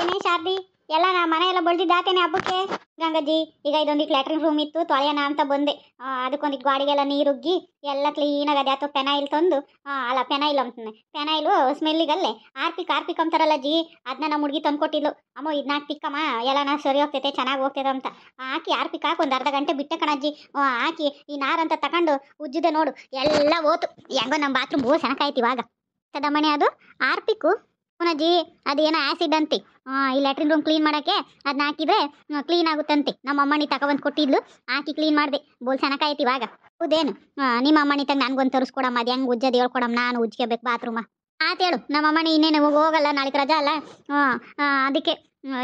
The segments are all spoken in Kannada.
ಏನೇ ಶಾರದಿ ಎಲ್ಲ ನಾ ಮನೆ ಎಲ್ಲ ದಾಟೇನೆ ಹಬ್ಬಕ್ಕೆ ಗಂಗಾಜಿ ಈಗ ಇದೊಂದು ಲ್ಯಾಟ್ರಿನ್ ರೂಮ್ ಇತ್ತು ತೊಳೆಯೋಣ ಅಂತ ಬಂದೆ ಅದಕ್ಕೊಂದು ಗಾಡಿಗೆಲ್ಲ ನೀರುಗ್ಗಿ ಎಲ್ಲ ಕ್ಲೀನಾಗಿ ಅದ್ಯಾತೋ ಪೆನಾಯಿಲ್ ತಂದು ಅಲ್ಲ ಪೆನಾಯಿಲ್ ಅಂತಾನೆ ಪೆನಾಯಿಲು ಸ್ಮೆಲ್ಲಿಗಲ್ಲೇ ಆರ್ಪಿಕ್ ಆರ್ಪಿಕ್ ಅಂತಾರಲ್ಲ ಜಿ ಅದನ್ನ ನಮ್ಮ ಹುಡುಗಿ ತಂದ್ಕೊಟ್ಟಿದ್ಲು ಅಮ್ಮ ಇದನ್ನ ತಿಕ್ಕಮ್ಮ ಎಲ್ಲ ನಾ ಸರಿ ಹೋಗ್ತೈತೆ ಚೆನ್ನಾಗಿ ಹೋಗ್ತೈತೆ ಅಂತ ಹಾಕಿ ಆರ್ಪಿಕ್ ಹಾಕಿ ಒಂದು ಅರ್ಧ ಗಂಟೆ ಬಿಟ್ಟೆ ಕಣಜ್ಜಿ ಹಾಕಿ ಈ ನಾರಂತ ತಗೊಂಡು ಉಜ್ಜಿದೆ ನೋಡು ಎಲ್ಲ ಹೋತು ಹೆಂಗೋ ನಮ್ಮ ಬಾತ್ರೂಮ್ ಓ ಸೆಣಕಾಯ್ತು ಇವಾಗ ಮನೆ ಅದು ಆರ್ಪಿಕು ಪುನಜಿ ಅದೇನೋ ಆ್ಯಸಿಡ್ ಅಂತಿ ಈ ಲ್ಯಾಟ್ರಿನ್ ರೂಮ್ ಕ್ಲೀನ್ ಮಾಡೋಕ್ಕೆ ಅದನ್ನ ಹಾಕಿದ್ರೆ ಕ್ಲೀನ್ ಆಗುತ್ತಂತೆ ನಮ್ಮ ಅಮ್ಮನಿ ತಗೊಬಂದು ಕೊಟ್ಟಿದ್ಲು ಹಾಕಿ ಕ್ಲೀನ್ ಮಾಡಿದೆ ಬೋಲ್ ಐತಿ ಇವಾಗ ಹೌದೇನು ನಿಮ್ಮ ಅಮ್ಮನಿ ತಂಗ ನನಗೊಂದು ತರಿಸ್ಕೊಡಮ್ಮ ಅದು ಹೆಂಗೆ ಉಜ್ಜೋದು ಹೇಳ್ಕೊಡಮ್ಮ ನಾನು ಉಜ್ಕೋಬೇಕು ಬಾತ್ರೂಮ್ ಆತೇಳು ಹೇಳು ನಮ್ಮ ಅಮ್ಮನಿ ಇನ್ನೇನು ಹೋಗಲ್ಲ ನಾಳೆಗೆ ರಜಾ ಅಲ್ಲ ಅದಕ್ಕೆ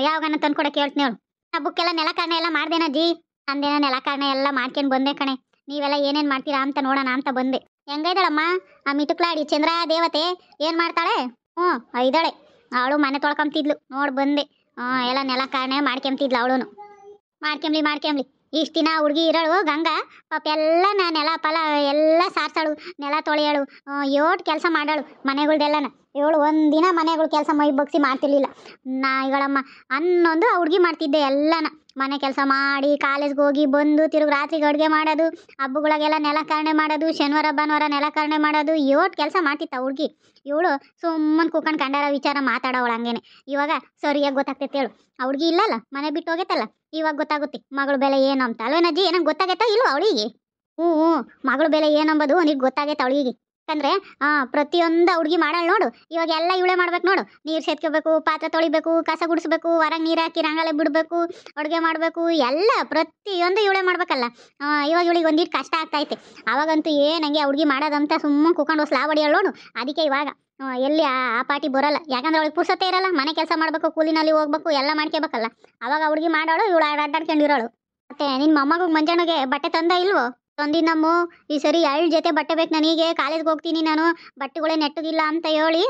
ಯಾವಾಗನ ತಂದ್ಕೊಡಕ್ಕೆ ಹೇಳ್ತೀನಿ ಹೇಳು ಹಬ್ಬಕ್ಕೆಲ್ಲ ನೆಲಕಾರಣ ಎಲ್ಲ ಮಾಡ್ದೇನಜ್ಜಿ ಅಂದೇನ ಕಾರಣ ಎಲ್ಲ ಮಾಡ್ಕೊಂಡು ಬಂದೆ ಕಣೆ ನೀವೆಲ್ಲ ಏನೇನು ಮಾಡ್ತೀರಾ ಅಂತ ನೋಡೋಣ ಅಂತ ಬಂದೆ ಹೆಂಗೈದಳಮ್ಮ ಆ ಮಿತುಕ್ಲಾಡಿ ಚಂದ್ರ ದೇವತೆ ಏನು ಮಾಡ್ತಾಳೆ ಹ್ಞೂ ಐದಾಳೆ ಅವಳು ಮನೆ ತೊಳ್ಕೊಂತಿದ್ಲು ನೋಡಿ ಬಂದೆ ಹಾಂ ಎಲ್ಲ ನೆಲ ಕಾರಣ ಮಾಡ್ಕೊಂತಿದ್ಲು ಅವಳು ಮಾಡ್ಕೊಂಬ್ಲಿ ಮಾಡ್ಕೊಂಬ್ಲಿ ಇಷ್ಟು ದಿನ ಹುಡುಗಿ ಇರೋಳು ಗಂಗಾ ಪಾಪ ಎಲ್ಲ ನಾ ನೆಲ ಪಲ ಎಲ್ಲ ಸಾರ್ಸಾಳು ನೆಲ ತೊಳೆಯಾಳು ಯೋಟ್ ಕೆಲಸ ಮಾಡಾಳು ಮನೆಗಳ್ದೆಲ್ಲನ ಇವಳು ಒಂದಿನ ಮನೆಗಳು ಕೆಲಸ ಮೈ ಬಗ್ಸಿ ಮಾಡ್ತಿರ್ಲಿಲ್ಲ ಇವಳಮ್ಮ ಅನ್ನೊಂದು ಹುಡುಗಿ ಮಾಡ್ತಿದ್ದೆ ಎಲ್ಲನ ಮನೆ ಕೆಲಸ ಮಾಡಿ ಕಾಲೇಜ್ಗೆ ಹೋಗಿ ಬಂದು ತಿರುಗಿ ರಾತ್ರಿಗೆ ಅಡುಗೆ ಮಾಡೋದು ಹಬ್ಬಗಳಿಗೆಲ್ಲ ನೆಲಕರಣೆ ಮಾಡೋದು ಶನಿವಾರ ಭಾನುವಾರ ನೆಲಕರಣೆ ಮಾಡೋದು ಇವತ್ತು ಕೆಲಸ ಮಾಡ್ತಿತ್ತ ಹುಡುಗಿ ಇವಳು ಸುಮ್ಮನೆ ಕೂಕೊಂಡು ಕಂಡಾರ ವಿಚಾರ ಮಾತಾಡೋವಳು ಹಂಗೇನೆ ಇವಾಗ ಸರಿಯಾಗಿ ಗೊತ್ತಾಗ್ತೈತೆ ಹೇಳು ಆ ಹುಡುಗಿ ಇಲ್ಲಲ್ಲ ಮನೆ ಬಿಟ್ಟು ಹೋಗೈತಲ್ಲ ಇವಾಗ ಗೊತ್ತಾಗುತ್ತೆ ಮಗಳ ಬೆಲೆ ಏನು ಅಂತ ಅಲ್ವೇನಜ್ಜಿ ಏನಂಗೆ ಗೊತ್ತಾಗೈತ ಇಲ್ವ ಅವಳಿಗೆ ಹ್ಞೂ ಹ್ಞೂ ಮಗಳು ಬೆಲೆ ಏನಂಬೋದು ಅವ್ನಿಗೆ ಗೊತ್ತಾಗೈತೆ ಅವಳಿಗೆ ಯಾಕಂದ್ರೆ ಆ ಪ್ರತಿಯೊಂದು ಹುಡುಗಿ ಮಾಡಲ್ ನೋಡು ಇವಾಗ ಎಲ್ಲ ಇವಳೆ ಮಾಡ್ಬೇಕು ನೋಡು ನೀರು ಸೇತ್ಕೋಬೇಕು ಪಾತ್ರೆ ತೊಳಿಬೇಕು ಕಸ ಗುಡಿಸ್ಬೇಕು ಹೊರಗೆ ನೀರು ಹಾಕಿ ರಂಗಾಲೆ ಬಿಡಬೇಕು ಅಡುಗೆ ಮಾಡಬೇಕು ಎಲ್ಲ ಪ್ರತಿಯೊಂದು ಇವಳೆ ಮಾಡ್ಬೇಕಲ್ಲ ಇವಾಗ ಇವಳಿಗೆ ಒಂದಿಟ್ಟು ಕಷ್ಟ ಆಗ್ತೈತೆ ಅವಾಗಂತೂ ಏನಂಗೆ ಹುಡುಗಿ ಮಾಡೋದಂತ ಸುಮ್ಮನೆ ಕುಕೊಂಡು ಸ್ಲಾ ಹೊಡಿಯೋಳು ನೋಡು ಅದಕ್ಕೆ ಇವಾಗ ಎಲ್ಲಿ ಆ ಪಾರ್ಟಿ ಬರೋಲ್ಲ ಯಾಕಂದ್ರೆ ಅವಳಿಗೆ ಪುರ್ಸತ್ತೆ ಇರಲ್ಲ ಮನೆ ಕೆಲಸ ಮಾಡಬೇಕು ಕೂಲಿನಲ್ಲಿ ಹೋಗ್ಬೇಕು ಎಲ್ಲ ಮಾಡ್ಕೋಬೇಕಲ್ಲ ಅವಾಗ ಹುಡುಗಿ ಮಾಡೋಳು ಇವಳು ಅಡ್ಡಾಡ್ಕೊಂಡಿರೋಳು ಮತ್ತೆ ನಿನ್ನ ಮೊಮ್ಮಗೂ ಮಂಜಾಣಿಗೆ ಬಟ್ಟೆ ತಂದ ಇಲ್ವೋ ತಂದಿನಮ್ಮು ಈ ಸರಿ ಎರಡು ಜೊತೆ ಬಟ್ಟೆ ಬೇಕು ನನಗೆ ಕಾಲೇಜ್ಗೆ ಹೋಗ್ತೀನಿ ನಾನು ಬಟ್ಟೆಗಳೇ ನೆಟ್ಟಗಿಲ್ಲ ಅಂತ ಹೇಳಿ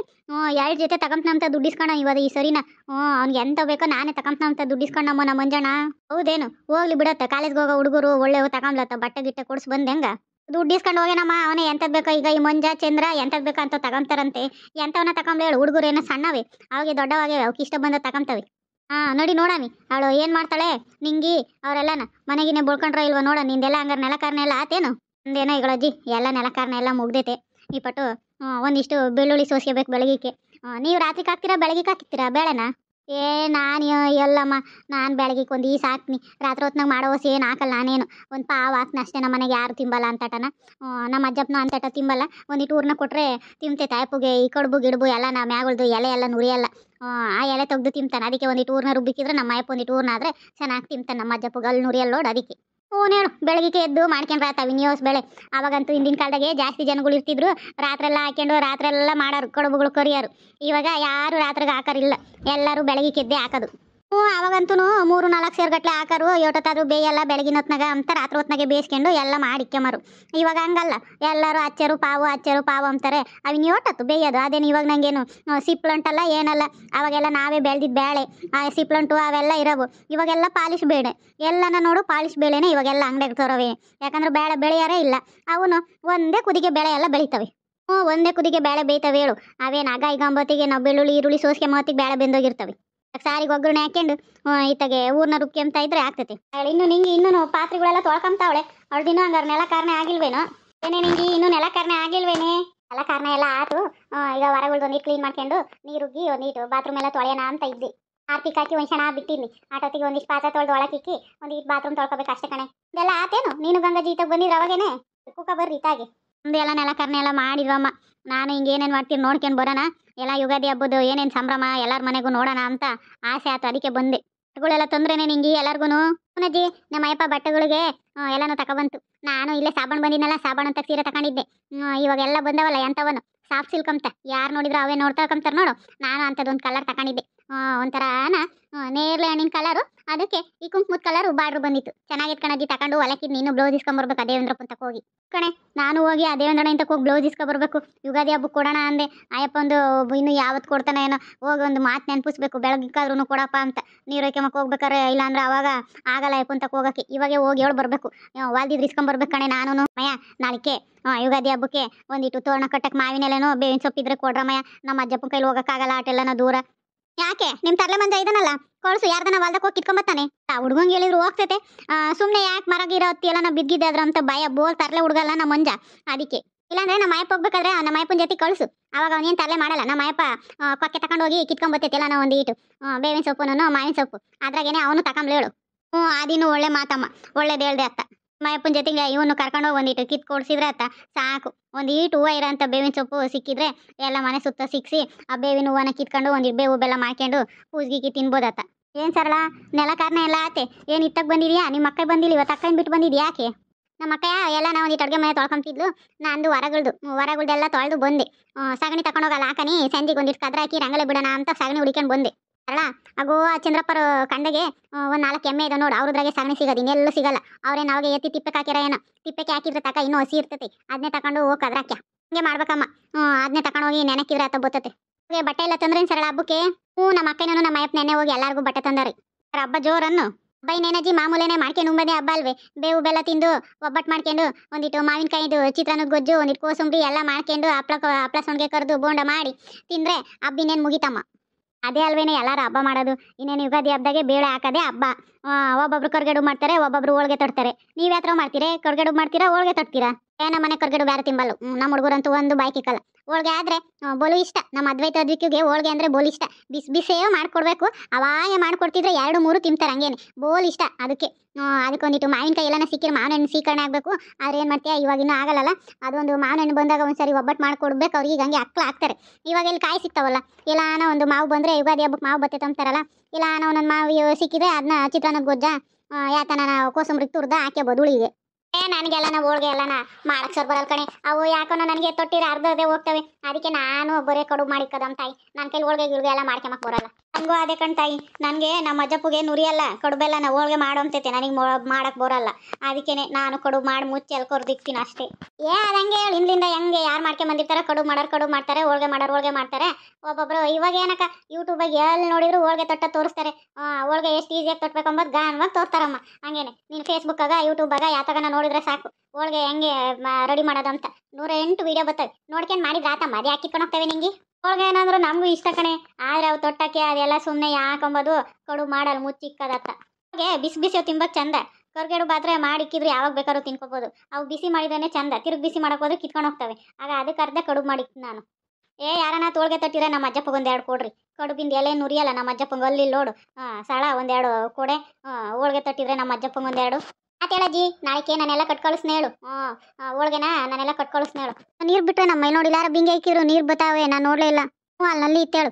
ಎರಡು ಜೊತೆ ತಗೊಂಪ್ನಂತ ದುಡ್ಡಿಸ್ಕೊಣ ಇವಾಗ ಈ ಸರಿನ ಹ್ಞೂ ಅವ್ನಿಗೆ ಎಂತ ಬೇಕೋ ನಾನೇ ತಗೊಂಪ್ನಂತ ದುಡ್ಡಿಸ್ಕೊಂಡಮ್ಮ ನಮ್ಮ ಮಂಜಣ್ಣ ಹೌದೇನು ಹೋಗ್ಲಿ ಬಿಡತ್ತ ಕಾಲೇಜ್ಗೆ ಹೋಗೋ ಹುಡುಗರು ಒಳ್ಳೆ ತಗೊಂಬ್ಲತ್ತ ಬಟ್ಟೆ ಗಿಟ್ಟೆ ಕೊಡ್ಸಿ ಹೆಂಗ ಹೆಂಗೆ ದುಡ್ಡಿಸ್ಕೊಂಡು ಹೋಗ್ಯನಮ್ಮ ಅವನೇ ಎಂಥದ್ದು ಬೇಕೋ ಈಗ ಈ ಮಂಜ ಚಂದ್ರ ಎಂಥದ್ದು ಬೇಕಂತ ಅಂತ ತಗೊಂತಾರಂತೆ ಎಂಥವನ್ನ ಹುಡುಗರು ಏನೋ ಸಣ್ಣವೇ ಅವಾಗೆ ದೊಡ್ಡವಾಗೆ ಅವಕ್ಕೆ ಇಷ್ಟ ಬಂದ ತಗೊಂತವೆ ಹಾ ನೋಡಿ ನೋಡಾನಿ ಅವಳು ಏನ್ ಮಾಡ್ತಾಳೆ ನಿಂಗಿ ಅವರೆಲ್ಲನ ಮನೆಗಿನೇ ಬೋಳ್ಕೊಂಡ್ರ ಇಲ್ವಾ ನೋಡ ನಿಂದೆಲ್ಲ ಹಂಗಾರ ಕಾರಣ ಎಲ್ಲ ಆತೇನು ಅಂದೇನೋ ಈಗಳಜ್ಜಿ ಎಲ್ಲ ಕಾರಣ ಎಲ್ಲ ಮುಗ್ದೈತೆ ಈ ಪಟ್ಟು ಒಂದಿಷ್ಟು ಬೆಳ್ಳುಳ್ಳಿ ಸೋಸ್ಕೋಬೇಕು ಬೆಳಗಿಗೆ ನೀವು ರಾತ್ರಿಗೆ ಹಾಕ್ತೀರಾ ಬೆಳಗ್ಗೆ ಹಾಕ್ತೀರಾ ಬೇಳೆನಾ ಏ ನಾನು ಎಲ್ಲಮ್ಮ ನಾನು ಬೆಳಗ್ಗೆ ಒಂದು ಈ ಸಾಕ್ನಿ ರಾತ್ರಿ ಹೊತ್ನಾಗ ಮಾಡೋ ಹೊಸ ಹಾಕಲ್ಲ ನಾನೇನು ಒಂದು ಪಾವ್ ಹಾಕ್ನ ಅಷ್ಟೇ ನಮ್ಮ ಮನೆಗೆ ಯಾರು ತಿಂಬಲ್ಲ ಅಂತಟನ ನಮ್ಮ ಅಜ್ಜಪ್ಪನ ಅಂತಟ ತಿಂಬಲ್ಲ ಒಂದಿಟ್ಟು ಟೂರ್ನ ಕೊಟ್ಟರೆ ತಿಂತೆ ತಾಯಪ್ಪುಗೆ ಈ ಕಡುಬು ಗಿಡಬು ಎಲ್ಲ ನಮ್ಮ ಮ್ಯಾಗಳ್ದು ಎಲೆ ಎಲ್ಲ ನುರಿಯಲ್ಲ ಆ ಎಲೆ ತೆಗ್ದು ತಿಂತಾನೆ ಅದಕ್ಕೆ ಒಂದಿಟ್ಟು ಟೂರ್ನ ರುಬ್ಬಿಕ್ಕಿದ್ರೆ ನಮ್ಮ ಅಯ್ಯಪ್ಪ ಒಂದು ಟೂರ್ನ ಆದ್ರೆ ಚೆನ್ನಾಗಿ ತಿಂತಾನೆ ನಮ್ಮ ಅಜ್ಜಪ್ಪಗೆ ಅಲ್ಲಿ ನುರಿಯಲ್ಲಿ ನೋಡು ಅದಕ್ಕೆ ಹೇಳು ಬೆಳಗ್ಗೆ ಎದ್ದು ಮಾಡ್ಕೊಂಡು ರಾತಾವ ನ್ಯೂಸ್ ಬೆಳೆ ಅವಾಗಂತೂ ಹಿಂದಿನ ಕಾಲದಾಗೆ ಜಾಸ್ತಿ ಜನಗಳು ಇರ್ತಿದ್ರು ರಾತ್ರೆಲ್ಲ ಹಾಕೊಂಡು ರಾತ್ರೆಲ್ಲ ಮಾಡೋರು ಕಡುಬುಗಳು ಕರಿಯೋರು ಇವಾಗ ಯಾರು ರಾತ್ರಿಗೆ ಹಾಕೋರಿಲ್ಲ ಎಲ್ಲರೂ ಬೆಳಗ್ಗೆ ಎದ್ದೆ ಹಾಕೋದು ಹ್ಞೂ ಅವಾಗಂತೂ ಮೂರು ನಾಲ್ಕು ಸೇರ್ ಗಟ್ಲೆ ಹಾಕಾರು ಎಷ್ಟೊತ್ತಾದ್ರೂ ಬೇಯೆಲ್ಲ ಬೆಳಗಿನ ಹೊತ್ನಾಗ ಅಂತ ರಾತ್ರಿ ಹೊತ್ನಾಗೆ ಬೇಯಿಸ್ಕೊಂಡು ಎಲ್ಲ ಮಾಡಿಕ್ಕೆಮಾರು ಇವಾಗ ಹಂಗಲ್ಲ ಎಲ್ಲರೂ ಅಚ್ಚರು ಪಾವು ಅಚ್ಚರು ಪಾವು ಅಂತಾರೆ ಅವಿನ ಒಟ್ಟತ್ತು ಬೇಯೋದು ಅದೇನು ಇವಾಗ ನಂಗೇನು ಸಿಪ್ಲಂಟಲ್ಲ ಏನಲ್ಲ ಅವಾಗೆಲ್ಲ ನಾವೇ ಬೆಳೆದಿದ್ದ ಬೇಳೆ ಆ ಸಿಪ್ಲಂಟು ಅವೆಲ್ಲ ಇರೋವು ಇವಾಗೆಲ್ಲ ಪಾಲಿಶ್ ಬೇಳೆ ಎಲ್ಲನ ನೋಡು ಪಾಲಿಶ್ ಬೇಳೆನೇ ಇವಾಗೆಲ್ಲ ಅಂಗಡಿಯಾಗ ತರೋವೆ ಯಾಕಂದ್ರೆ ಬೇಳೆ ಬೆಳೆಯಾರೇ ಇಲ್ಲ ಅವನು ಒಂದೇ ಕುದಿಗೆ ಬೆಳೆ ಎಲ್ಲ ಬೆಳಿತವೆ ಹ್ಞೂ ಒಂದೇ ಕುದಿಗೆ ಬೇಳೆ ಬೇಯ್ತವೆ ಹೇಳು ಅವೇನು ಆಗ ಈಗ ನಾವು ಬೆಳ್ಳುಳ್ಳಿ ಈರುಳ್ಳಿ ಸೋಸಿಗೆ ಮಾತಿಗೆ ಬೇಳೆ ಬೆಂದೋಗಿರ್ತವೆ ಸಾರಿಗೆ ಒಗ್ಗರಣೆ ಹಾಕೊಂಡು ಈತಗೆ ಊರ್ನ ಅಂತ ಇದ್ರೆ ಆಗ್ತೈತಿ ಇನ್ನು ನಿಂಗೆ ಇನ್ನೂ ಪಾತ್ರೆಗಳೆಲ್ಲ ತೊಳ್ಕೊಂತಾವಳೆ ಅವಳು ದಿನ ಹಂಗಾರ ನೆಲ ಕಾರಣ ಆಗಿಲ್ವೇನೋ ಏನೇ ನಿಂಗೆ ಇನ್ನೂ ನೆಲ ಕಾರಣ ಆಗಿಲ್ವೇನೆ ನೆಲ ಕಾರಣ ಎಲ್ಲ ಆತು ಈಗ ಹೊರಗಳ್ದು ನೀರು ಕ್ಲೀನ್ ಮಾಡ್ಕೊಂಡು ನೀರು ಉಗ್ಗಿ ಒಂದೀಟು ಬಾತ್ರೂಮ್ ಎಲ್ಲ ತೊಳೆಯೋಣ ಅಂತ ಇದ್ದಿ ಆರ್ತಿ ಕಾಕಿ ಒಂದು ಕ್ಷಣ ಬಿಟ್ಟಿದ್ನಿ ಆಟೋತಿಗೆ ಒಂದಿಷ್ಟು ಪಾತ್ರೆ ತೊಳೆದು ಒಳಕಿಕ್ಕಿ ಒಂದಿಟ್ಟು ಬಾತ್ರೂಮ್ ತೊಳ್ಕೊಬೇಕು ಅಷ್ಟೇ ಕಣೆ ಇದೆಲ್ಲ ಆತೇನು ನೀನು ಗಂಗಾಜಿ ಜೀತಕ್ಕೆ ಬಂದಿದ್ರೆ ಅವಾಗೇನೆ ಕುಕ್ಕ ಬರ್ರಿ ಇತಾಗೆ ಎಲ್ಲ ನೆಲಕರಣೆ ಎಲ್ಲ ಮಾಡಿದ್ವಮ್ಮ ನಾನು ಹಿಂಗೆ ಏನೇನು ಮಾಡ್ತೀನಿ ನೋಡ್ಕೊಂಡ್ ಬರೋಣ ಎಲ್ಲ ಯುಗಾದಿ ಹಬ್ಬದು ಏನೇನು ಸಂಭ್ರಮ ಎಲ್ಲರ ಮನೆಗೂ ನೋಡೋಣ ಅಂತ ಆಸೆ ಆಯ್ತು ಅದಕ್ಕೆ ಬಂದೆ ಬಟ್ಟೆಗಳೆಲ್ಲ ತೊಂದ್ರೆನೇ ನಿಂಗೆ ಎಲ್ಲರಿಗೂ ಪುನಜ್ಜಿ ನಮ್ಮ ಅಯ್ಯಪ್ಪ ಬಟ್ಟೆಗಳಿಗೆ ಎಲ್ಲನೂ ತಗೊಬಂತು ನಾನು ಇಲ್ಲೇ ಸಾಬಣ್ ಬಂದಿನಲ್ಲ ಸಾಬಣ್ ಅಂತ ಸೀರೆ ತಗೊಂಡಿದ್ದೆ ಇವಾಗ ಎಲ್ಲ ಬಂದವಲ್ಲ ಎಂತವನು ಸಾಫ್ ಸಿಲ್ಕ್ ಅಂತ ಯಾರು ನೋಡಿದ್ರು ಅವೇ ನೋಡ್ತಾ ಕಂತಾರೆ ನೋಡು ನಾನು ಅಂತದೊಂದು ಕಲರ್ ತಗೊಂಡಿದ್ದೆ ಒಂಥರ ನೇರ್ಲೆ ಹಣ್ಣಿನ ಕಲರು ಅದಕ್ಕೆ ಈ ಕುಂಕುಮದ ಕಲರು ಬಾಡ್ರು ಬಂದಿತ್ತು ಚೆನ್ನಾಗಿತ್ತು ಕಣದಿ ತಗೊಂಡು ಹೊಲಕ್ಕಿದ್ದು ನೀನು ಬ್ಲೌಸ್ ಇಸ್ಕೊಂಬರ್ಬೇಕು ಅದೇ ಒಂದ್ರ ಪುಂತಕ್ಕೆ ಹೋಗಿ ಕಣೆ ನಾನು ಹೋಗಿ ಅದೇ ಒಂದಣ ಇಂತಕ್ಕೆ ಹೋಗಿ ಬ್ಲೌಸ್ ಇಸ್ಕೊಬರ್ಬೇಕು ಯುಗಾದಿ ಹಬ್ಬಕ್ಕೆ ಕೊಡೋಣ ಅಂದೆ ಆಯಪ್ಪ ಒಂದು ಇನ್ನು ಯಾವತ್ತು ಕೊಡ್ತಾನೆ ಏನೋ ಹೋಗಿ ಒಂದು ಮಾತು ನೆನಪಿಸ್ಬೇಕು ಬೆಳಗ್ಗೆಕ್ಕಾದ್ರೂ ಕೊಡಪ್ಪ ಅಂತ ನೀರೊಯ್ಕೆ ಮಕ್ಕ ಹೋಗ್ಬೇಕಾರೆ ಇಲ್ಲಾಂದ್ರೆ ಅವಾಗ ಆಗಲ್ಲ ಕುಂತಕ್ಕೆ ಹೋಗೋಕ್ಕೆ ಇವಾಗೆ ಹೋಗಿ ಹೇಳಿ ಬರಬೇಕು ಇಸ್ಕೊಂಡ್ ಇಸ್ಕೊಂಬರ್ಬೇಕು ಕಣೆ ನಾನು ಮಯ ನಾಳಿಕೆ ಯುಗಾದಿ ಹಬ್ಬಕ್ಕೆ ಒಂದಿಟ್ಟು ತೋರಣ ಕಟ್ಟಕ್ಕೆ ಮಾವಿನಲ್ಲೇನೋ ಬೇವಿನ ಸೊಪ್ಪಿದ್ರೆ ಕೊಡ್ರಮಯ್ಯ ನಮ್ಮ ಅಜ್ಜಪ್ಪನ ಕೈಲಿ ಹೋಗೋಕ್ಕಾಗಲ್ಲ ಆಟೆಲ್ಲನೋ ದೂರ ಯಾಕೆ ನಿಮ್ ತರ್ಲೆ ಮಂದ ಇದನ್ನಲ್ಲ ಕೊಳಸು ಯಾರ್ದನ ವಾಲ್ದಕ್ಕೆ ಹೋಗಿ ಬರ್ತಾನೆ ಆ ಹುಡುಗಂಗೆ ಹೇಳಿದ್ರು ಹೋಗ್ತೈತೆ ಸುಮ್ಮನೆ ಯಾಕೆ ಮರಗಿರೋ ಹೊತ್ತಿಯಲ್ಲ ನಾವು ಬಿದ್ದಿದ್ದೆ ಅದ್ರ ಅಂತ ಭಯ ಬೋಲ್ ತರ್ಲೆ ಹುಡುಗಲ್ಲ ನಮ್ಮ ಮಂಜ ಅದಕ್ಕೆ ಇಲ್ಲಾಂದ್ರೆ ನಮ್ಮ ಮಾಯಪ್ಪ ಹೋಗ್ಬೇಕಾದ್ರೆ ನಮ್ಮ ಅಯ್ಯಪ್ಪನ ಜೊತೆ ಕಳಿಸು ಅವಾಗ ಅವನೇನ್ ತರಲೆ ಮಾಡಲ್ಲ ನಮ್ಮ ಮಾಯಪ್ಪ ಕೊಕ್ಕೆ ತಕೊಂಡು ಹೋಗಿ ಕಿತ್ಕೊಂಬತ್ತೈತಿಲ್ಲ ನಾವು ಒಂದು ಇಟ್ಟು ಬೇವಿನ ಸೊಪ್ಪು ಮಾವಿನ ಸೊಪ್ಪು ಅದ್ರಾಗೇನೆ ಅವನು ತಗೊಂಬ್ಲೇಳು ಹ್ಞೂ ಅದಿನ್ನು ಒಳ್ಳೆ ಮಾತಮ್ಮ ಒಳ್ಳೇದು ಹೇಳ್ದೆ ಅತ್ತ ಮಾಯಪ್ಪನ ಜೊತೆಗೆ ಇವನು ಕರ್ಕೊಂಡು ಒಂದಿಟ್ಟು ಕಿತ್ ಕೊಡ್ಸಿದ್ರೆ ಆತ ಸಾಕು ಒಂದು ಈಟ್ ಹೂವ ಇರೋಂಥ ಬೇವಿನ ಸೊಪ್ಪು ಸಿಕ್ಕಿದ್ರೆ ಎಲ್ಲ ಮನೆ ಸುತ್ತ ಸಿಕ್ಕಿಸಿ ಆ ಬೇವಿನ ಹೂವನ್ನ ಕಿತ್ಕೊಂಡು ಒಂದಿಟ್ಟು ಬೇವು ಬೆಲ್ಲ ಮಾಡ್ಕೊಂಡು ಪೂಜ್ಗಿಕ್ಕಿ ತಿನ್ಬೋದಾತ ಏನು ಸರಳ ನೆಲ ಕಾರಣ ಎಲ್ಲ ಆತೆ ಏನು ಇತ್ತಕ್ಕೆ ಬಂದಿದ್ಯಾ ನಿಮ್ಮ ಅಕ್ಕ ಬಂದಿಲ್ಲ ಇವತ್ತು ಅಕ್ಕನ ಬಿಟ್ಟು ಬಂದಿದ್ಯಾ ಯಾಕೆ ನಮ್ಮ ಅಕ್ಕ ಎಲ್ಲ ನಾವು ಒಂದಿಟ್ಟು ಅಡುಗೆ ಮನೆ ತೊಳ್ಕೊಂತಿದ್ಲು ನಂದು ವರಗಳ್ದು ವರಗಳ್ದೆಲ್ಲ ತೊಳೆದು ಬಂದೆ ಸಗಣಿ ತಗೊಂಡೋಗಲ್ಲ ಹಾಕನಿ ಸಂಜೆಗೆ ಒಂದಿಟ್ಟು ಕದ್ರ ಹಾಕಿ ರಂಗಲೆ ಬಿಡೋಣ ಅಂತ ಸಗಣಿ ಹುಡಿಕೊಂಡು ಬಂದೆ ಸರಳ ಅಗೋ ಆ ಚಂದ್ರಪ್ಪರ ಕಂಡಗೆ ಒಂದು ನಾಲ್ಕು ಎಮ್ಮೆ ಇದೆ ನೋಡು ಅವ್ರದ್ರಾಗೆ ಸಗಣಿ ಸಿಗೋದು ಇನ್ನೆಲ್ಲೂ ಸಿಗಲ್ಲ ಅವ್ರೇನು ಅವಾಗ ಎತ್ತಿ ತಿಪ್ಪೆ ಹಾಕಿರ ಏನೋ ತಿಪ್ಪಕ್ಕೆ ಹಾಕಿದ್ರೆ ತಕ ಇನ್ನೂ ಹಸಿ ಇರ್ತೈತಿ ಅದನ್ನೇ ತಗೊಂಡು ಹೋಗಿ ಅದ್ರಾಕ್ಯ ಹಂಗೆ ಮಾಡ್ಬೇಕಮ್ಮ ಹ್ಞೂ ಅದನ್ನೇ ತಕೊಂಡು ಹೋಗಿ ನೆನಕಿದ್ರೆ ಅಥವಾ ಹೋಗಿ ಬಟ್ಟೆ ಎಲ್ಲ ತಂದ್ರೇನು ಸರಳ ಹಬ್ಬಕ್ಕೆ ಹ್ಞೂ ನಮ್ಮ ಅಕ್ಕನೂ ನಮ್ಮ ಅಯ್ಯಪ್ಪ ನೆನೆ ಹೋಗಿ ಎಲ್ಲರಿಗೂ ಬಟ್ಟೆ ತಂದಾರಿ ಸರ್ ಹಬ್ಬ ಜೋರನ್ನು ಬೈ ನೆನಜಿ ಮಾಮೂಲೇನೆ ಮಾಡ್ಕೊಂಡು ಉಂಬದೇ ಹಬ್ಬ ಅಲ್ವೇ ಬೇವು ಬೆಲ್ಲ ತಿಂದು ಒಬ್ಬಟ್ಟು ಮಾಡ್ಕೊಂಡು ಒಂದಿಟ್ಟು ಮಾವಿನಕಾಯಿದು ಚಿತ್ರಾನ್ನದ ಗೊಜ್ಜು ಒಂದಿಟ್ಟು ಕೋಸುಂಬರಿ ಎಲ್ಲ ಮಾಡ್ಕೊಂಡು ಹಪ್ಳ ಹಪ್ಳ ಸೊಣ್ಗೆ ಕರೆದು ಬೋಂಡ ಮಾಡಿ ತಿಂದ್ರೆ ಹಬ್ಬ ಇನ್ನೇನು ಮುಗಿತಮ್ಮ ಅದೇ ಅಲ್ವೇನೆ ಎಲ್ಲರೂ ಹಬ್ಬ ಮಾಡೋದು ಇನ್ನೇನು ಯುಗಾದಿ ಹಬ್ಬದಾಗೆ ಬೇಳೆ ಹಾಕೋದೇ ಹಬ್ಬ ಒಬ್ಬೊಬ್ರು ಕರ್ಗಡು ಮಾಡ್ತಾರೆ ಒಬ್ಬೊಬ್ರು ಹೋಳ್ಗೆ ತೊಡ್ತಾರೆ ನೀವು ಯಾವ ಥರ ಮಾಡ್ತೀರಾ ಕರ್ಗಡು ಮಾಡ್ತೀರಾ ಹೋಳ್ಗೆ ತೊಡ್ತೀರಾ ಏ ನಮ್ಮ ಮನೆ ಕರ್ಗಡು ಬೇರೆ ತಿಂಬಲ್ಲ ನಮ್ಮ ಹುಡುಗರಂತೂ ಒಂದು ಬಾಯ್ಕಿಕ್ಕಲ್ಲ ಹೋಳ್ಗೆ ಆದರೆ ಬೋಲು ಇಷ್ಟ ನಮ್ಮ ಅದ್ವೈತ ಅದ್ವಿಕಿಗೆ ಹೋಳ್ಗೆ ಅಂದರೆ ಬೋಲು ಇಷ್ಟ ಬಿಸಿ ಬಿಸಿಯೇ ಮಾಡ್ಕೊಡ್ಬೇಕು ಅವಾಗ ಮಾಡಿಕೊಡ್ತಿದ್ರೆ ಎರಡು ಮೂರು ತಿಂತಾರೆ ಹಂಗೇನೆ ಬೋಲ್ ಇಷ್ಟ ಅದಕ್ಕೆ ಅದಕ್ಕೊಂದಿಟ್ಟು ಮಾವಿನಕಾಯಿ ಎಲ್ಲನ ಸಿಕ್ಕಿದ್ರೆ ಮಾವಿನ ಹಣ್ಣು ಸೀಕರಣೆ ಆಗಬೇಕು ಆದ್ರೆ ಏನು ಮಾಡ್ತೀಯ ಇವಾಗ ಇನ್ನೂ ಆಗಲ್ಲಲ್ಲ ಅದೊಂದು ಮಾವಿನ ಹಣ್ಣು ಬಂದಾಗ ಒಂದ್ಸರಿ ಒಬ್ಬಟ್ಟು ಮಾಡ್ಕೊಡ್ಬೇಕು ಅವ್ರಿಗೆ ಹಂಗೆ ಹಕ್ಳು ಹಾಕ್ತಾರೆ ಇವಾಗ ಇಲ್ಲಿ ಕಾಯಿ ಸಿಗ್ತಾವಲ್ಲ ಇಲ್ಲಾನ ಒಂದು ಮಾವು ಬಂದರೆ ಯುಗಾದಿ ಹಬ್ಬಕ್ಕೆ ಮಾವು ಬತ್ತೆ ತಂತಾರಲ್ಲ ಇಲ್ಲ ಒಂದೊಂದು ಮಾವು ಸಿಕ್ಕಿದ್ರೆ ಅದನ್ನ ಚಿತ್ರಾನ್ನದ ಗೊಜ್ಜ ಯಾತನ ನಾವು ತುರ್ದ ತುರ್ದು ಹಾಕ್ಯಬೋದು ಹುಳಿಗೆ ಏ ನನಗೆಲ್ಲನ ಹೋಳ್ಗೆ ಎಲ್ಲನ ಮಾಡಕ್ ಸರ್ ಬರಲ್ ಕಣೆ ಅವು ಯಾಕೋ ನನಗೆ ತೊಟ್ಟಿರ ಅರ್ಧ ಹೋಗ್ತವೆ ಅದಕ್ಕೆ ನಾನು ಒಬ್ಬರೇ ಕಡುಬು ಮಾಡಿಕ್ಕದಮ್ ತಾಯಿ ನನ್ನ ಕೈಲಿ ಹೋಳ್ಗೆ ಗಿಳ್ಗೆ ಎಲ್ಲ ಮಾಡ್ಕೊಂಬಕ್ ಬರಲ್ಲ ಹಂಗೂ ಅದೇ ತಾಯಿ ನನಗೆ ನಮ್ಮ ಅಜ್ಜಪ್ಪಗೆ ನುರಿಯಲ್ಲ ಕಡುಬೆಲ್ಲ ನಾವು ಹೋಳಿಗೆ ಮಾಡೋ ಅಂತೈತೆ ನನಗೆ ಮಾಡಕ್ಕೆ ಬರೋಲ್ಲ ಅದಕ್ಕೇನೆ ನಾನು ಕಡುಬು ಮಾಡಿ ಮುಚ್ಚಿ ಅಲ್ಲಿ ಅಷ್ಟೇ ಏ ಅದಂಗೆ ಹೇಳಿ ಹಿಂದಿಂದ ಹೆಂಗೆ ಯಾರು ಮಾಡ್ಕೊಂಡ್ ಬಂದಿರ್ತಾರೆ ಕಡುಬು ಮಾಡೋರು ಕಡುಬು ಮಾಡ್ತಾರೆ ಹೋಳ್ಗೆ ಮಾಡೋರು ಹೋಳ್ಗೆ ಮಾಡ್ತಾರೆ ಒಬ್ಬೊಬ್ಬರು ಇವಾಗ ಏನಕ್ಕ ಯೂಟ್ಯೂಬಾಗಿ ಎಲ್ಲಿ ನೋಡಿದ್ರು ಹೋಳಿಗೆ ತೊಟ್ಟ ತೋರಿಸ್ತಾರೆ ಹೋಳಿಗೆ ಎಷ್ಟು ಈಸಿಯಾಗಿ ತೊಟ್ಬೇಕಂಬೋದು ಗಾನ್ವಾಗಿ ತೋರ್ತಾರಮ್ಮ ಹಂಗೇನೆ ನೀನು ಫೇಸ್ಬುಕ್ಕಾಗ ಯೂಟ್ಯೂಬಾಗ ಯಾತಗನ ನೋಡಿದ್ರೆ ಸಾಕು ಹೋಳ್ಗೆ ಹೆಂಗೆ ರೆಡಿ ಮಾಡೋದಂತ ನೂರ ಎಂಟು ವೀಡಿಯೋ ಬರ್ತವೆ ನೋಡ್ಕೊಂಡು ಮಾಡಿದ್ರೆ ಆತಮ್ಮ ಅದೇ ಹಾಕಿಕೊಂಡು ನಿಂಗೆ ಏನಂದ್ರು ನಮಗೂ ಇಷ್ಟ ಕಣೆ ಆದ್ರೆ ಅವು ತೊಟ್ಟಕ್ಕೆ ಅದೆಲ್ಲ ಸುಮ್ಮನೆ ಹಾಕೊಂಬೋದು ಕಡು ಮಾಡಲ್ ಮುಚ್ಚಿಕ್ಕದತ್ತ ಹಾಗೆ ಬಿಸಿ ಬಿಸಿ ತಿಂಬಕ್ ಚಂದ ಕರ್ಗೆಡು ಬಾತ್ರೆ ಮಾಡಿಕ್ಕಿದ್ರೆ ಯಾವಾಗ ಬೇಕಾದ್ರೂ ತಿನ್ಕೋಬೋದು ಅವು ಬಿಸಿ ಮಾಡಿದ್ರೆ ಚಂದ ತಿರುಗಿ ಬಿಸಿ ಮಾಡಕ್ ಹೋದ್ರೆ ಕಿತ್ಕೊಂಡು ಹೋಗ್ತವೆ ಆಗ ಅದಕ್ಕೆ ಅರ್ಧ ಕಡುಬು ಮಾಡಿ ನಾನು ಏ ಯಾರನ್ನ ತೋಳ್ಗೆ ತಟ್ಟಿದ್ರೆ ನಮ್ಮ ಅಜ್ಜಪ್ಪ ಒಂದೆರಡು ಕೊಡ್ರಿ ಕಡುಬಿಂದ ಎಲೆ ನುರಿಯಲ್ಲ ನಮ್ಮ ಅಜ್ಜಪ್ಪ ಅಲ್ಲಿ ನೋಡು ಸಳ ಒಂದೆರಡು ಕೊಡೆ ಹೋಳ್ಗೆ ತಟ್ಟಿದ್ರೆ ನಮ್ಮ ಅಜ್ಜಪ್ಪಂಗೆ ಒಂದೆರಡು ಆತೇಳಜ್ಜಿ ನಾಳೆಕ್ಕೆ ನಾನೆಲ್ಲ ಕಟ್ಕೊಳಿಸ್ನ ಹೇಳು ಹೋಳ್ಗೆನ ನಾನೆಲ್ಲ ಕಟ್ಕೊಳಿಸ್ನ ಹೇಳು ನೀರು ಬಿಟ್ಟರೆ ನಮ್ಮ ಮೈ ಯಾರು ಬಿಂಗೆ ಹಾಕಿದ್ರು ನೀರು ಬತ್ತಾವೆ ನಾನು ನೋಡಲೇ ಇಲ್ಲ ಹ್ಞೂ ಅಲ್ಲಿ ನಲ್ಲಿ ಇತ್ತೇಳು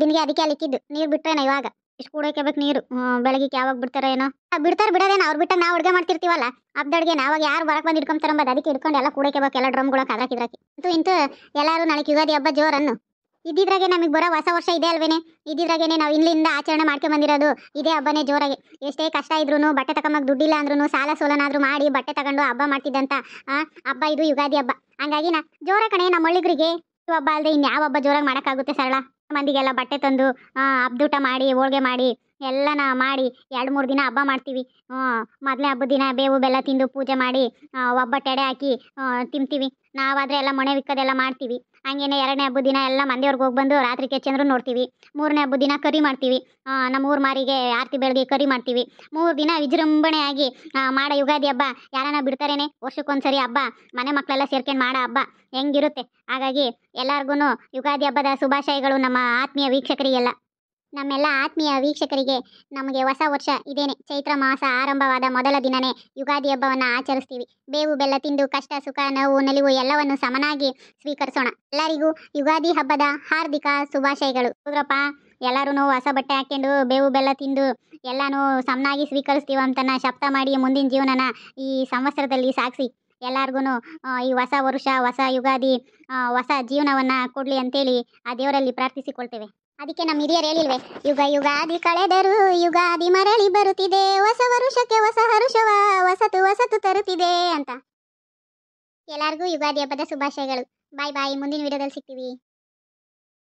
ಬಿಂದಿಗೆ ಅದಕ್ಕೆ ಅಲ್ಲಿ ಇಕ್ಕಿದ್ದು ನೀರು ನಾ ಇವಾಗ ಇಷ್ಟು ಬೇಕು ನೀರು ಬೆಳಗ್ಗೆ ಯಾವಾಗ ಬಿಡ್ತಾರ ಏನೋ ಬಿಡ್ತಾರೆ ಬಿಡೋದೇನ ಅವ್ರು ಬಿಟ್ಟ ನಾವು ಅಡುಗೆ ಮಾಡ್ತಿರ್ತೀವಲ್ಲ ಹಬ್ಬದಡ್ಗೆ ನಾವಾಗ ಯಾರು ಬರಕ್ಕೆ ಬಂದು ಇಟ್ಕೊಂತಾರಂಬದು ಅದಕ್ಕೆ ಹಿಡ್ಕೊಂಡು ಎಲ್ಲ ಕೂಡೋಕೆಬೇಕು ಎಲ್ಲ ಡ್ರಮ್ಗಳಕ್ಕೆ ಅದ್ರಾಕಿದ್ರಾಕಿ ಅಂತೂ ಇಂತೂ ಎಲ್ಲರೂ ನಾಳೆ ಯುಗಾದಿ ಹಬ್ಬ ಜೋರನ್ನು ಇದ್ದಿದ್ರಾಗೆ ನಮಗೆ ಬರೋ ಹೊಸ ವರ್ಷ ಇದೆ ಅಲ್ವೇನೆ ಇದ್ದಿದ್ರಾಗೇನೆ ನಾವು ಇಲ್ಲಿಂದ ಆಚರಣೆ ಮಾಡ್ಕೊಂಡು ಬಂದಿರೋದು ಇದೇ ಹಬ್ಬನೇ ಜೋರಾಗಿ ಎಷ್ಟೇ ಕಷ್ಟ ಇದ್ರೂ ಬಟ್ಟೆ ತಗೊಂಬಕ್ಕೆ ದುಡ್ಡಿಲ್ಲ ಅಂದ್ರೂ ಸಾಲ ಸೋಲನಾದರೂ ಮಾಡಿ ಬಟ್ಟೆ ತಗೊಂಡು ಹಬ್ಬ ಮಾಡ್ತಿದ್ದಂಥ ಹಬ್ಬ ಇದು ಯುಗಾದಿ ಹಬ್ಬ ಹಂಗಾಗಿ ನಾ ಜೋರ ಕಣೆ ನಮ್ಮ ಒಳ್ಳಿಗರಿಗೆ ಹಬ್ಬ ಅಲ್ಲದೆ ಇನ್ನು ಯಾವ ಹಬ್ಬ ಜೋರಾಗಿ ಮಾಡೋಕ್ಕಾಗುತ್ತೆ ಸರಳ ಮಂದಿಗೆಲ್ಲ ಬಟ್ಟೆ ತಂದು ಅಬ್ದೂಟ ಮಾಡಿ ಹೋಳ್ಗೆ ಮಾಡಿ ಎಲ್ಲ ನಾ ಮಾಡಿ ಎರಡು ಮೂರು ದಿನ ಹಬ್ಬ ಮಾಡ್ತೀವಿ ಮೊದಲೇ ಹಬ್ಬದ ದಿನ ಬೇವು ಬೆಲ್ಲ ತಿಂದು ಪೂಜೆ ಮಾಡಿ ಟೆಡೆ ಹಾಕಿ ತಿಂತೀವಿ ನಾವಾದರೆ ಎಲ್ಲ ಮೊಣೆ ವಿಕ್ಕದೆಲ್ಲ ಮಾಡ್ತೀವಿ ಹಂಗೇನೆ ಎರಡನೇ ಹಬ್ಬದ ದಿನ ಎಲ್ಲ ಮಂದಿಯವ್ರಿಗೆ ಹೋಗಿ ಬಂದು ರಾತ್ರಿ ಕೆಚ್ಚಂದ್ರು ನೋಡ್ತೀವಿ ಮೂರನೇ ಹಬ್ಬದ ದಿನ ಕರಿ ಮಾಡ್ತೀವಿ ನಮ್ಮ ಊರು ಮಾರಿಗೆ ಆರತಿ ಬೆಳಗ್ಗೆ ಕರಿ ಮಾಡ್ತೀವಿ ಮೂರು ದಿನ ವಿಜೃಂಭಣೆಯಾಗಿ ಮಾಡ ಯುಗಾದಿ ಹಬ್ಬ ಯಾರನ್ನ ಬಿಡ್ತಾರೇನೆ ವರ್ಷಕ್ಕೊಂದ್ಸರಿ ಹಬ್ಬ ಮನೆ ಮಕ್ಕಳೆಲ್ಲ ಸೇರ್ಕೊಂಡು ಮಾಡೋ ಹಬ್ಬ ಹೆಂಗಿರುತ್ತೆ ಹಾಗಾಗಿ ಎಲ್ಲರಿಗೂ ಯುಗಾದಿ ಹಬ್ಬದ ಶುಭಾಶಯಗಳು ನಮ್ಮ ಆತ್ಮೀಯ ವೀಕ್ಷಕರಿಗೆಲ್ಲ ನಮ್ಮೆಲ್ಲ ಆತ್ಮೀಯ ವೀಕ್ಷಕರಿಗೆ ನಮಗೆ ಹೊಸ ವರ್ಷ ಇದೇನೆ ಚೈತ್ರ ಮಾಸ ಆರಂಭವಾದ ಮೊದಲ ದಿನನೇ ಯುಗಾದಿ ಹಬ್ಬವನ್ನು ಆಚರಿಸ್ತೀವಿ ಬೇವು ಬೆಲ್ಲ ತಿಂದು ಕಷ್ಟ ಸುಖ ನೋವು ನಲಿವು ಎಲ್ಲವನ್ನು ಸಮನಾಗಿ ಸ್ವೀಕರಿಸೋಣ ಎಲ್ಲರಿಗೂ ಯುಗಾದಿ ಹಬ್ಬದ ಹಾರ್ದಿಕ ಶುಭಾಶಯಗಳು ಹೋಗ್ರಪ್ಪ ಎಲ್ಲರೂ ಹೊಸ ಬಟ್ಟೆ ಹಾಕೊಂಡು ಬೇವು ಬೆಲ್ಲ ತಿಂದು ಎಲ್ಲನೂ ಸಮನಾಗಿ ಸ್ವೀಕರಿಸ್ತೀವ ಅಂತನ ಶಪ್ತ ಮಾಡಿ ಮುಂದಿನ ಜೀವನನ ಈ ಸಂವತ್ಸರದಲ್ಲಿ ಸಾಕ್ಷಿ ಎಲ್ಲರಿಗೂ ಈ ಹೊಸ ವರ್ಷ ಹೊಸ ಯುಗಾದಿ ಹೊಸ ಜೀವನವನ್ನು ಕೊಡಲಿ ಅಂತೇಳಿ ಆ ದೇವರಲ್ಲಿ ಪ್ರಾರ್ಥಿಸಿಕೊಳ್ತೇವೆ ಅದಕ್ಕೆ ನಮ್ಮ ಹಿರಿಯರು ಹೇಳಿಲ್ವೇ ಯುಗ ಯುಗಾದಿ ಕಳೆದರು ಯುಗಾದಿ ಮರಳಿ ಬರುತ್ತಿದೆ ಹೊಸ ವರುಷಕ್ಕೆ ಹೊಸ ಹರುಷವ ಹೊಸತು ಹೊಸತು ತರುತ್ತಿದೆ ಅಂತ ಎಲ್ಲರಿಗೂ ಯುಗಾದಿ ಹಬ್ಬದ ಶುಭಾಶಯಗಳು ಬಾಯ್ ಬಾಯ್ ಮುಂದಿನ ವಿಡಿಯೋದಲ್ಲಿ ಸಿಗ್ತೀವಿ